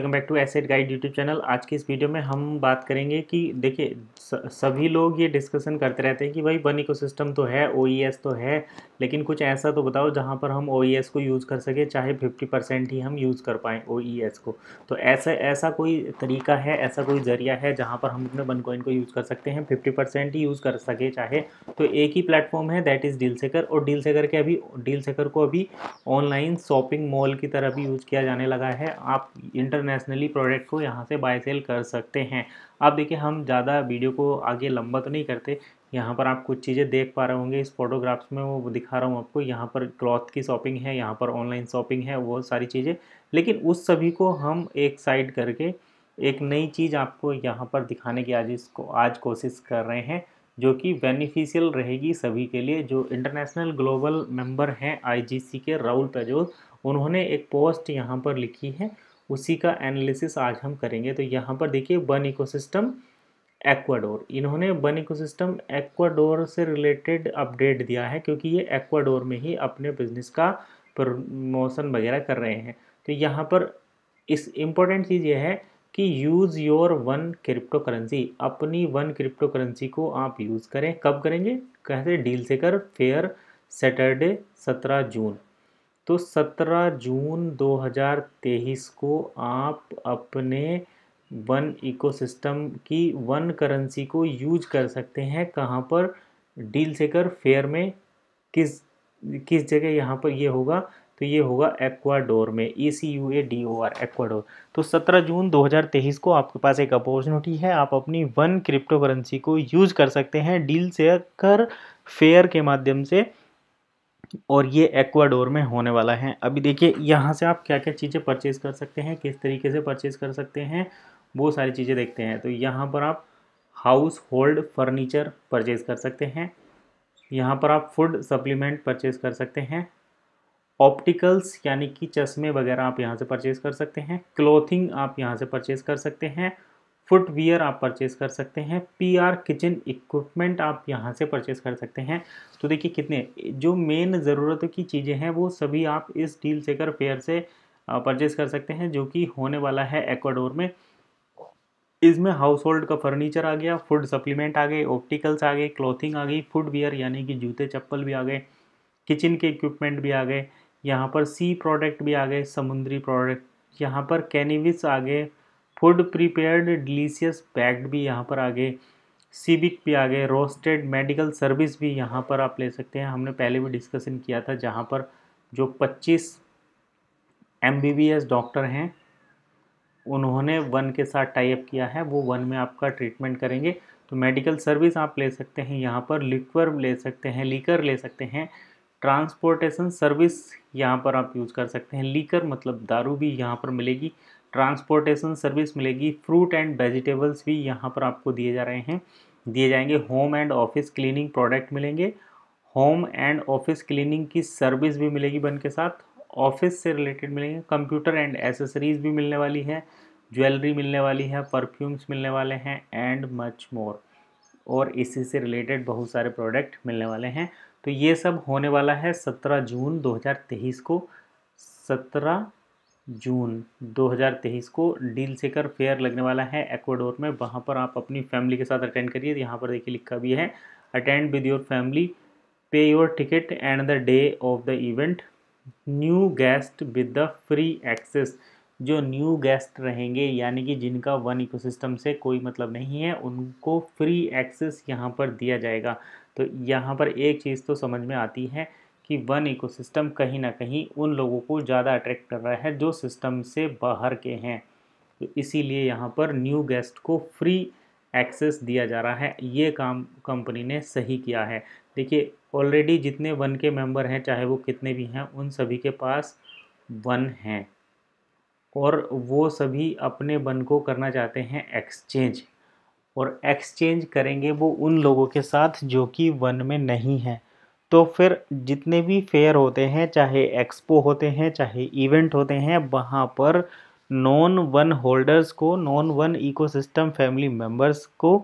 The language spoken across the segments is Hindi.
welcome back to asset guide YouTube channel आज की इस वीडियो में हम बात करेंगे कि देखिए सभी लोग ये डिस्कशन करते रहते हैं कि भाई वन सिस्टम तो है ओ e तो है लेकिन कुछ ऐसा तो बताओ जहाँ पर हम ओ e को यूज़ कर सके चाहे 50 परसेंट ही हम यूज़ कर पाएँ ओ e को तो ऐसा ऐसा कोई तरीका है ऐसा कोई ज़रिया है जहाँ पर हम अपने वन कोइन को यूज़ कर सकते हैं फिफ्टी ही यूज़ कर सके चाहे तो एक ही प्लेटफॉर्म है दैट इज़ डील सेकर और डील सेकर के अभी डील सेकर को अभी ऑनलाइन शॉपिंग मॉल की तरह भी यूज़ किया जाने लगा है आप इंटरनेट इंटरनेशनली प्रोडक्ट को यहाँ से बाय सेल कर सकते हैं आप देखिए हम ज़्यादा वीडियो को आगे लंबा तो नहीं करते यहाँ पर आप कुछ चीज़ें देख पा रहे होंगे इस फोटोग्राफ्स में वो दिखा रहा हूँ आपको यहाँ पर क्लॉथ की शॉपिंग है यहाँ पर ऑनलाइन शॉपिंग है वो सारी चीज़ें लेकिन उस सभी को हम एक साइड करके एक नई चीज़ आपको यहाँ पर दिखाने की आज इसको आज कोशिश कर रहे हैं जो कि बेनिफिशियल रहेगी सभी के लिए जो इंटरनेशनल ग्लोबल मेंबर हैं आईजीसी के राहुल तजोज उन्होंने एक पोस्ट यहाँ पर लिखी है उसी का एनालिसिस आज हम करेंगे तो यहाँ पर देखिए वन इकोसिस्टम एक्वाडोर इन्होंने वन इकोसिस्टम एक्वाडोर से रिलेटेड अपडेट दिया है क्योंकि ये एक्वाडोर में ही अपने बिजनेस का प्रमोशन वगैरह कर रहे हैं तो यहाँ पर इस इम्पोर्टेंट चीज़ ये है कि use your one crypto currency अपनी वन क्रिप्टो करेंसी को आप यूज़ करें कब करेंगे कैसे डील से कर फेयर सैटरडे सत्रह जून तो 17 जून 2023 को आप अपने वन इकोसिस्टम की वन करेंसी को यूज कर सकते हैं कहाँ पर डील सेकर फेयर में किस किस जगह यहाँ पर ये होगा तो ये होगा एक्वाडोर में A C U A D O R Ecuador तो 17 जून 2023 को आपके पास एक अपॉर्चुनिटी है आप अपनी वन क्रिप्टो करेंसी को यूज कर सकते हैं डील से कर फेयर के माध्यम से और ये एक्वाडोर में होने वाला है अभी देखिए यहाँ से आप क्या क्या चीज़ें परचेज़ कर सकते हैं किस तरीके से परचेज़ कर सकते हैं वो सारी चीज़ें देखते हैं तो यहाँ पर आप हाउस होल्ड फर्नीचर परचेज़ कर सकते हैं यहाँ पर आप फूड सप्लीमेंट परचेज़ कर सकते हैं ऑप्टिकल्स यानी कि चश्मे वगैरह आप यहाँ से परचेज़ कर सकते हैं क्लोथिंग आप यहाँ से परचेज़ कर सकते हैं फुटवियर आप परचेज़ कर सकते हैं पीआर किचन इक्विपमेंट आप यहाँ से परचेज़ कर सकते हैं तो देखिए कितने जो मेन ज़रूरतों की चीज़ें हैं वो सभी आप इस डील सेकर फेयर से परचेज़ कर सकते हैं जो कि होने वाला है एक्वाडोर में इसमें हाउस होल्ड का फर्नीचर आ गया फूड सप्लीमेंट आ गए ऑप्टिकल्स आ गए क्लॉथिंग आ गई फूड वियर यानी कि जूते चप्पल भी आ गए किचन के इक्विपमेंट भी आ गए यहाँ पर सी प्रोडक्ट भी आ गए समुद्री प्रोडक्ट यहाँ पर कैनिविस आ गए फूड प्रिपेयर्ड डिलीशियस पैक्ड भी यहाँ पर आ गए सीबिक भी आ गए रोस्टेड मेडिकल सर्विस भी यहाँ पर आप ले सकते हैं हमने पहले भी डिस्कशन किया था जहाँ पर जो 25 एम डॉक्टर हैं उन्होंने वन के साथ टाइप किया है वो वन में आपका ट्रीटमेंट करेंगे तो मेडिकल सर्विस आप ले सकते हैं यहाँ पर लिक्वर ले सकते हैं लीकर ले सकते हैं ट्रांसपोर्टेशन सर्विस यहाँ पर आप यूज़ कर सकते हैं लीकर मतलब दारू भी यहाँ पर मिलेगी ट्रांसपोर्टेशन सर्विस मिलेगी फ्रूट एंड वेजिटेबल्स भी यहाँ पर आपको दिए जा रहे हैं दिए जाएंगे home and office cleaning product मिलेंगे होम एंड ऑफिस क्लीनिंग की सर्विस भी मिलेगी बन के साथ ऑफिस से रिलेटेड मिलेंगे कंप्यूटर एंड एसेसरीज भी मिलने वाली है ज्वेलरी मिलने वाली है परफ्यूम्स मिलने वाले हैं एंड मच मोर और इसी से रिलेटेड बहुत सारे प्रोडक्ट मिलने वाले हैं तो ये सब होने वाला है सत्रह जून दो को सत्रह जून 2023 को डील सेकर फेयर लगने वाला है एक्वाडोर में वहाँ पर आप अपनी फैमिली के साथ अटेंड करिए यहाँ पर देखिए लिखा भी है attend with your family pay your ticket and the day of the event new guest with the free access जो न्यू गेस्ट रहेंगे यानी कि जिनका वन इकोसिस्टम से कोई मतलब नहीं है उनको फ्री एक्सेस यहाँ पर दिया जाएगा तो यहाँ पर एक चीज़ तो समझ में आती है कि वन इकोसिस्टम कहीं ना कहीं उन लोगों को ज़्यादा अट्रैक्ट कर रहा है जो सिस्टम से बाहर के हैं तो इसीलिए यहाँ पर न्यू गेस्ट को फ्री एक्सेस दिया जा रहा है ये काम कंपनी ने सही किया है देखिए ऑलरेडी जितने वन के मेंबर हैं चाहे वो कितने भी हैं उन सभी के पास वन हैं और वो सभी अपने वन को करना चाहते हैं एक्सचेंज और एक्सचेंज करेंगे वो उन लोगों के साथ जो कि वन में नहीं हैं तो फिर जितने भी फेयर होते हैं चाहे एक्सपो होते हैं चाहे इवेंट होते हैं वहाँ पर नॉन वन होल्डर्स को non one ecosystem family members को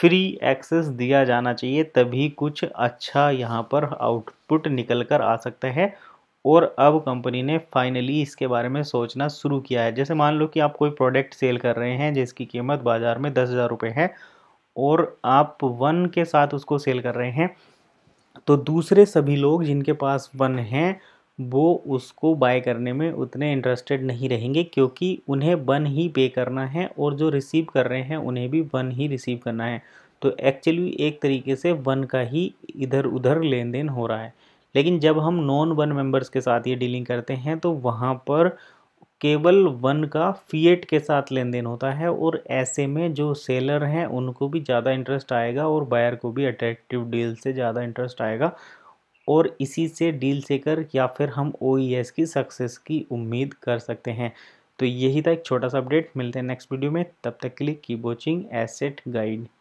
फ्री एक्सेस दिया जाना चाहिए तभी कुछ अच्छा यहाँ पर आउटपुट निकल कर आ सकता है और अब कंपनी ने फाइनली इसके बारे में सोचना शुरू किया है जैसे मान लो कि आप कोई प्रोडक्ट सेल कर रहे हैं जिसकी कीमत बाज़ार में दस हज़ार रुपये है और आप वन के साथ उसको सेल कर रहे हैं तो दूसरे सभी लोग जिनके पास वन हैं वो उसको बाय करने में उतने इंटरेस्टेड नहीं रहेंगे क्योंकि उन्हें वन ही पे करना है और जो रिसीव कर रहे हैं उन्हें भी वन ही रिसीव करना है तो एक्चुअली एक तरीके से वन का ही इधर उधर लेन देन हो रहा है लेकिन जब हम नॉन वन मेंबर्स के साथ ये डीलिंग करते हैं तो वहाँ पर केवल वन का फीएट के साथ लेन देन होता है और ऐसे में जो सेलर हैं उनको भी ज़्यादा इंटरेस्ट आएगा और बायर को भी अट्रैक्टिव डील से ज़्यादा इंटरेस्ट आएगा और इसी से डील से कर या फिर हम ओ e की सक्सेस की उम्मीद कर सकते हैं तो यही था एक छोटा सा अपडेट मिलते हैं नेक्स्ट वीडियो में तब तक के लिए की वॉचिंग एसेट गाइड